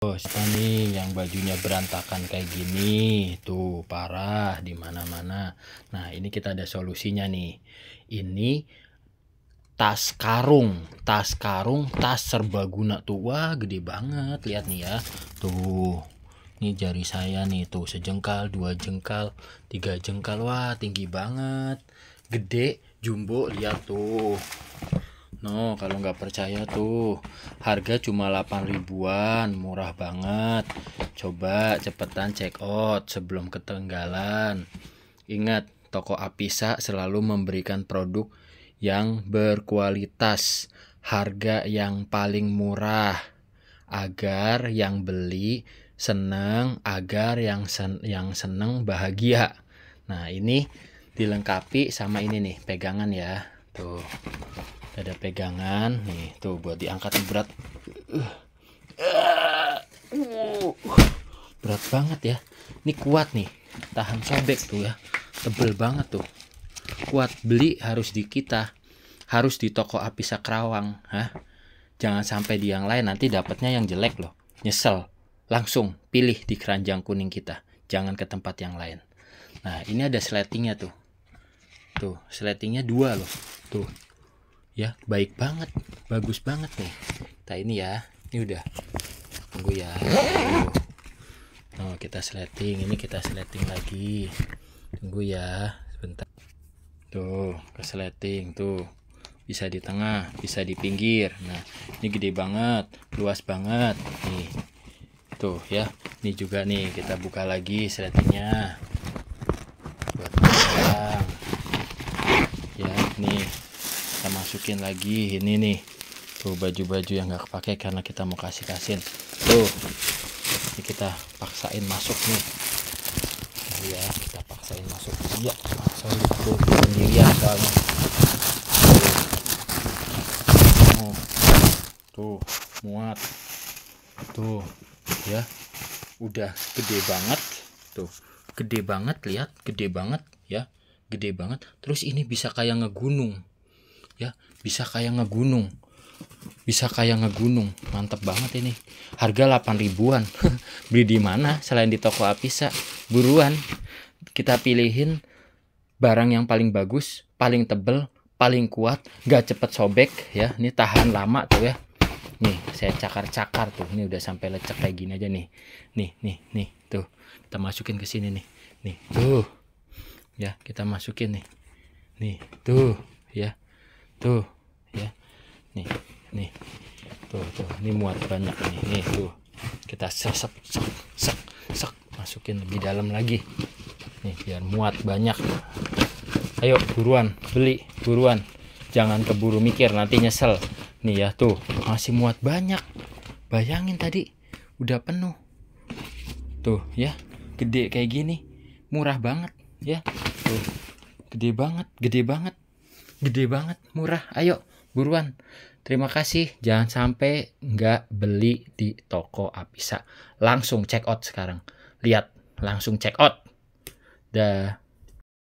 Oh, nih yang bajunya berantakan kayak gini, tuh parah di mana-mana. Nah, ini kita ada solusinya nih. Ini tas karung, tas karung, tas serbaguna tuh. Wah, gede banget. Lihat nih ya. Tuh. Ini jari saya nih tuh sejengkal, dua jengkal, tiga jengkal. Wah, tinggi banget. Gede, jumbo, lihat tuh. No, kalau nggak percaya tuh harga cuma 8 ribuan, murah banget. Coba cepetan check out sebelum ketinggalan. Ingat, toko Apisa selalu memberikan produk yang berkualitas, harga yang paling murah agar yang beli senang, agar yang sen yang senang bahagia. Nah, ini dilengkapi sama ini nih, pegangan ya. Tuh ada pegangan nih tuh buat diangkat berat uh. Uh. berat banget ya ini kuat nih tahan sobek tuh ya tebel banget tuh kuat beli harus di kita harus di toko Apisa Kerawang Hah? jangan sampai di yang lain nanti dapatnya yang jelek loh nyesel langsung pilih di keranjang kuning kita jangan ke tempat yang lain nah ini ada sletingnya tuh tuh sletingnya dua loh tuh ya baik banget bagus banget nih kita ini ya ini udah tunggu ya oh kita sleting ini kita sleting lagi tunggu ya sebentar tuh ke sleting tuh bisa di tengah bisa di pinggir nah ini gede banget luas banget nih tuh ya ini juga nih kita buka lagi seletingnya masukin lagi ini nih tuh baju-baju yang nggak kepake karena kita mau kasih kasin tuh ini kita paksain masuk nih nah, ya kita paksain masuk iya langsung itu sendirian ya, soalnya tuh muat tuh ya udah gede banget tuh gede banget lihat gede banget ya gede banget terus ini bisa kayak ngegunung ya bisa kayak ngegunung bisa kayak ngegunung mantep banget ini harga 8 ribuan beli di mana selain di toko Apisa buruan kita pilihin barang yang paling bagus paling tebel paling kuat gak cepet sobek ya ini tahan lama tuh ya nih saya cakar-cakar tuh ini udah sampai lecek kayak gini aja nih nih nih nih tuh kita masukin ke sini nih nih tuh ya kita masukin nih nih tuh ya tuh ya nih nih tuh tuh ini muat banyak nih nih tuh kita sesek sek sek sek, sek. masukin lebih dalam lagi nih biar muat banyak ayo buruan beli buruan jangan keburu mikir nanti nyesel nih ya tuh masih muat banyak bayangin tadi udah penuh tuh ya gede kayak gini murah banget ya tuh gede banget gede banget gede banget, murah. Ayo, buruan. Terima kasih. Jangan sampai nggak beli di toko Apisa. Langsung check out sekarang. Lihat, langsung check out. Dah.